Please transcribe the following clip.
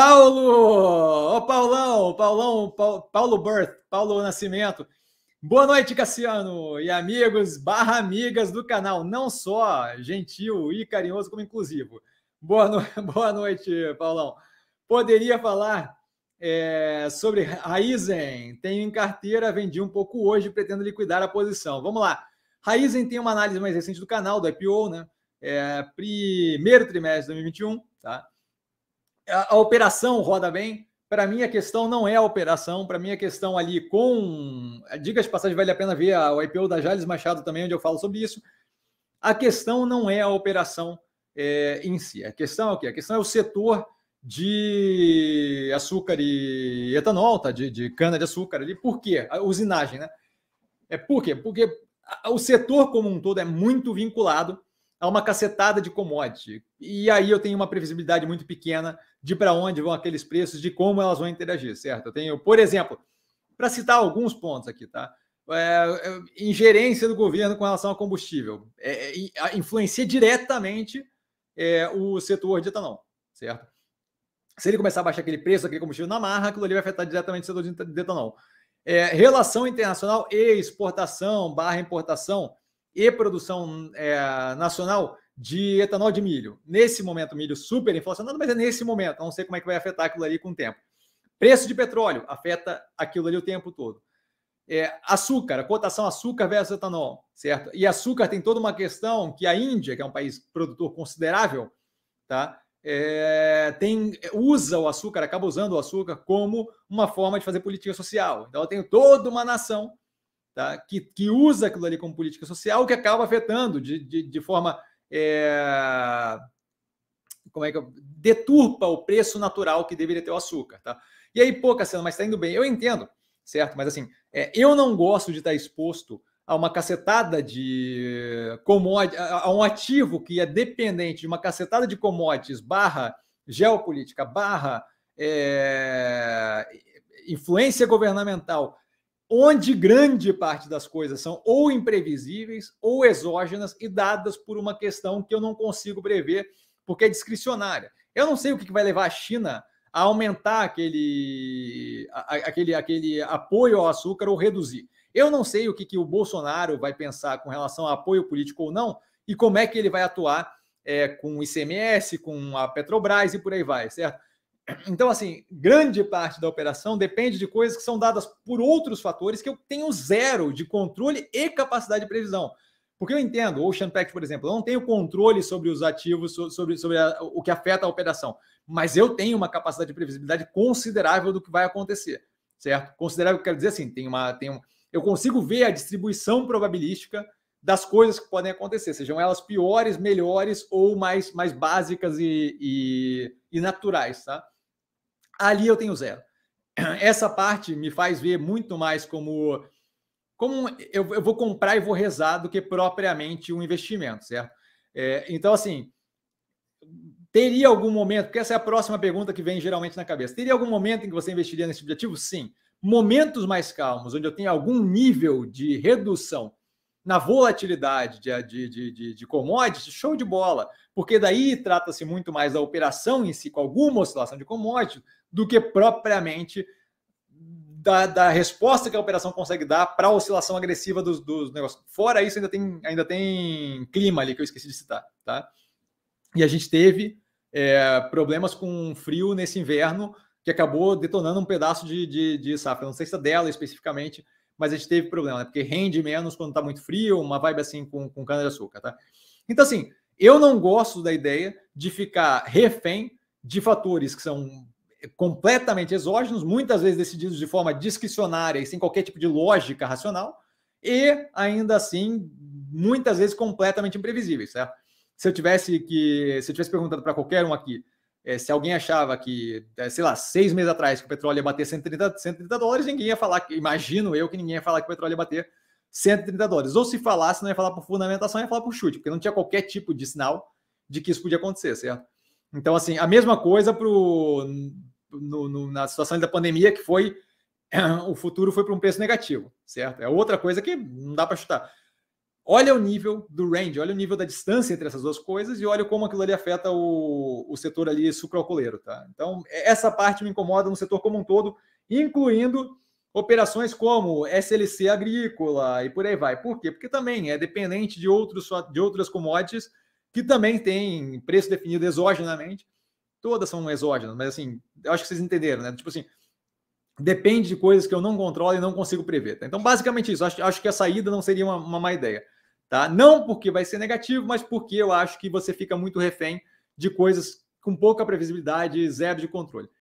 Paulo! Ô, oh, Paulão, Paulão, Paulo, Paulo Birth, Paulo Nascimento. Boa noite, Cassiano e amigos barra amigas do canal, não só gentil e carinhoso como inclusivo. Boa, no... Boa noite, Paulão. Poderia falar é, sobre Raizen. Tenho em carteira, vendi um pouco hoje, pretendo liquidar a posição. Vamos lá. Raizen tem uma análise mais recente do canal, do IPO, né? É, primeiro trimestre de 2021, tá? a, operação roda bem. Para mim, a questão não é a operação. Para mim, a questão ali com. Diga de passagem, vale a pena ver a, o IPO da Jales Machado também, onde eu falo sobre isso. A questão não é a operação é, em si. A questão é o quê? A questão é o setor de açúcar e etanol, tá? de, de cana-de-açúcar ali. Por quê? A usinagem, né? É por quê? Porque o setor como um todo é muito vinculado a é uma cacetada de commodity. E aí eu tenho uma previsibilidade muito pequena de para onde vão aqueles preços, de como elas vão interagir, certo? Eu tenho, por exemplo, para citar alguns pontos aqui, tá? É, é, ingerência do governo com relação ao combustível é, é, influencia diretamente é, o setor de etanol, certo? Se ele começar a baixar aquele preço daquele combustível na marra, aquilo ali vai afetar diretamente o setor de etanol. relação internacional e exportação barra importação e produção é, nacional de etanol de milho. Nesse momento, milho super inflacionado, mas é nesse momento. Não sei como é que vai afetar aquilo ali com o tempo. Preço de petróleo afeta aquilo ali o tempo todo. É, açúcar, a cotação açúcar versus etanol, certo? E açúcar tem toda uma questão que a Índia, que é um país produtor considerável, tá? É, tem, usa o açúcar, acaba usando o açúcar como uma forma de fazer política social. Então, eu tenho toda uma nação tá? que, que usa aquilo ali como política social, que acaba afetando de, de, de forma. É... Como é que eu... deturpa o preço natural que deveria ter o açúcar, tá? E aí, pô, Cassiano, mas tá indo bem. Eu entendo, certo? Mas assim, é, eu não gosto de estar tá exposto a uma cacetada de commodities, a um ativo que é dependente de uma cacetada de commodities barra geopolítica, barra é, influência governamental, onde grande parte das coisas são ou imprevisíveis ou exógenas e dadas por uma questão que eu não consigo prever, porque é discricionária. Eu não sei o que vai levar a China a aumentar aquele, aquele, aquele apoio ao açúcar ou reduzir. Eu não sei o que, que o Bolsonaro vai pensar com relação a apoio político ou não e como é que ele vai atuar é, com o ICMS, com a Petrobras e por aí vai, certo? Então, assim, grande parte da operação depende de coisas que são dadas por outros fatores que eu tenho zero de controle e capacidade de previsão. Porque eu entendo, o Ocean Pact, por exemplo, eu não tenho controle sobre os ativos, sobre, sobre a, o que afeta a operação, mas eu tenho uma capacidade de previsibilidade considerável do que vai acontecer, certo? Considerável, quero dizer assim, tem uma, tem um, eu consigo ver a distribuição probabilística das coisas que podem acontecer, sejam elas piores, melhores ou mais, mais básicas e, e, e naturais, tá? ali eu tenho zero. Essa parte me faz ver muito mais como como eu, eu vou comprar e vou rezar do que propriamente um investimento, certo? É, então, assim, teria algum momento, porque essa é a próxima pergunta que vem geralmente na cabeça, teria algum momento em que você investiria nesse objetivo? Sim. Momentos mais calmos, onde eu tenho algum nível de redução na volatilidade de, de, de, de, commodities, show de bola, porque daí trata-se muito mais da operação em si, com alguma oscilação de commodities, do que propriamente da, da resposta que a operação consegue dar para a oscilação agressiva dos, dos negócios. Fora isso, ainda tem, ainda tem clima ali que eu esqueci de citar. Tá? E a gente teve é, problemas com frio nesse inverno que acabou detonando um pedaço de, de, de safra. Não sei se é dela especificamente, mas a gente teve problema, né? porque rende menos quando está muito frio, uma vibe assim com, com cana-de-açúcar. Tá? Então, assim, eu não gosto da ideia de ficar refém de fatores que são completamente exógenos, muitas vezes decididos de forma discricionária e sem qualquer tipo de lógica racional, e ainda assim, muitas vezes completamente imprevisíveis, certo? Se eu tivesse que, se eu tivesse perguntado para qualquer um aqui, é, se alguém achava que, é, sei lá, seis meses atrás que o petróleo ia bater 130, 130 dólares, ninguém ia falar, imagino eu que ninguém ia falar que o petróleo ia bater 130 dólares. Ou se falasse, não ia falar por fundamentação, ia falar por chute, porque não tinha qualquer tipo de sinal de que isso podia acontecer, certo? Então, assim, a mesma coisa para o no, no, na situação da pandemia, que foi o futuro foi para um preço negativo, certo? É outra coisa que não dá para chutar. Olha o nível do range, olha o nível da distância entre essas duas coisas e olha como aquilo ali afeta o, o setor ali sucroalcooleiro, tá? Então, é, essa parte me incomoda no setor como um todo, incluindo operações como SLC agrícola e por aí vai. Por quê? Porque também é dependente de, outros, de outras commodities que também têm preço definido exogenamente Todas são exógenas, mas assim, eu acho que vocês entenderam, né? Tipo assim, depende de coisas que eu não controlo e não consigo prever. Tá? Então, basicamente isso. Acho, acho que a saída não seria uma, uma má ideia. Tá? Não porque vai ser negativo, mas porque eu acho que você fica muito refém de coisas com pouca previsibilidade, zero de controle.